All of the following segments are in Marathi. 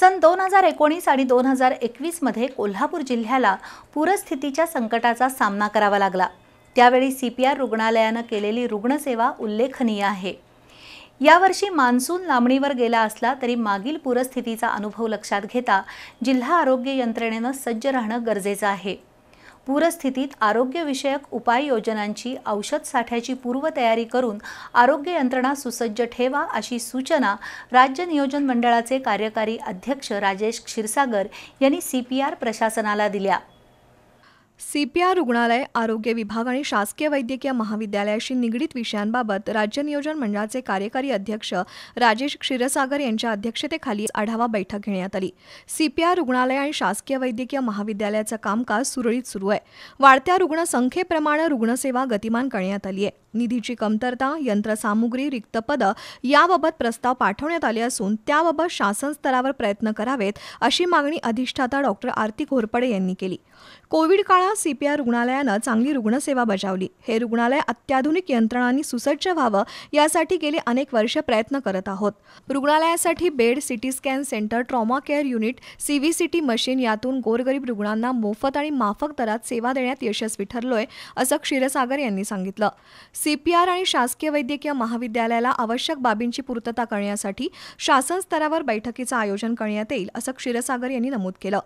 सन दोन हजार एकोणीस आणि दोन हजार एकवीसमध्ये कोल्हापूर जिल्ह्याला पूरस्थितीच्या संकटाचा सामना करावा लागला त्यावेळी सी पी आर रुग्णालयानं केलेली रुग्णसेवा उल्लेखनीय आहे यावर्षी मान्सून लांबणीवर गेला असला तरी मागील पूरस्थितीचा अनुभव लक्षात घेता जिल्हा आरोग्य यंत्रणेनं सज्ज राहणं गरजेचं आहे पूरस्थितीत आरोग्यविषयक उपाययोजनांची औषध साठ्याची पूर्वतयारी करून आरोग्य यंत्रणा सुसज्ज ठेवा अशी सूचना राज्य नियोजन मंडळाचे कार्यकारी अध्यक्ष राजेश क्षीरसागर यांनी सी पी आर प्रशासनाला दिल्या सीपीआर रुग्णालय आरोग्य विभाग आणि शासकीय वैद्यकीय महाविद्यालयाशी निगडीत विषयांबाबत राज्य नियोजन मंडळाचे कार्यकारी अध्यक्ष राजेश क्षीरसागर यांच्या अध्यक्षतेखाली आढावा बैठक घेण्यात आली सीपीआर रुग्णालय आणि शासकीय वैद्यकीय महाविद्यालयाचं कामकाज सुरळीत सुरू आहे वाढत्या रुग्णसंख्येप्रमाणे रुग्णसेवा गतिमान करण्यात आली आहे निधीची कमतरता यंत्रसामुग्री रिक्त पदं याबाबत प्रस्ताव पाठवण्यात आले असून त्याबाबत शासन स्तरावर प्रयत्न करावेत अशी मागणी अधिष्ठाता डॉक्टर आरती घोरपडे यांनी केली कोविड काळात सीपीआर रुग्णालयानं चांगली रुग्णसेवा बजावली हे रुग्णालय अत्याधुनिक यंत्रणांनी सुसज्ज व्हावं यासाठी गेले अनेक वर्ष प्रयत्न करत आहोत रुग्णालयासाठी bed CT scan centre trauma care unit CVCT machine यातून गोरगरीब रुग्णांना मोफत आणि माफक दरात सेवा देण्यात यशस्वी ठरलोय असं क्षीरसागर यांनी सांगितलं सीपीआर आणि शासकीय वैद्यकीय महाविद्यालयाला आवश्यक बाबींची पूर्तता करण्यासाठी शासन स्तरावर बैठकीचं आयोजन करण्यात येईल असं क्षीरसागर यांनी नमूद केलं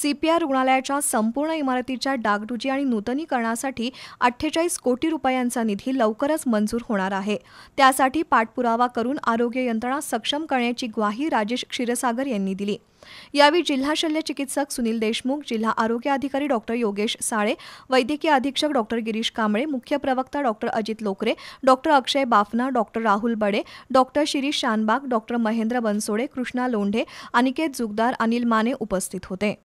सीपीआर रुग्णालयाच्या संपूर्ण इमारतीच्या डागडुजी आणि नूतनीकरणासाठी अठ्ठेचाळीस कोटी रुपयांचा निधी लवकरच मंजूर होणार आहे त्यासाठी पाठपुरावा करून आरोग्य यंत्रणा सक्षम करण्याची ग्वाही राजेश क्षीरसागर यांनी दिली यावेळी जिल्हा शल्य चिकित्सक सुनील देशमुख जिल्हा आरोग्य अधिकारी डॉक्टर योगेश साळे वैद्यकीय अधीक्षक डॉक्टर गिरीश कांबळे मुख्य प्रवक्ता doctor Ajit Lokare doctor Akshay Bafna doctor Rahul Bade doctor Shirish Shanbhag doctor Mahendra Bansode Krishna Londhe Aniket Jugdar Anil Mane उपस्थित होते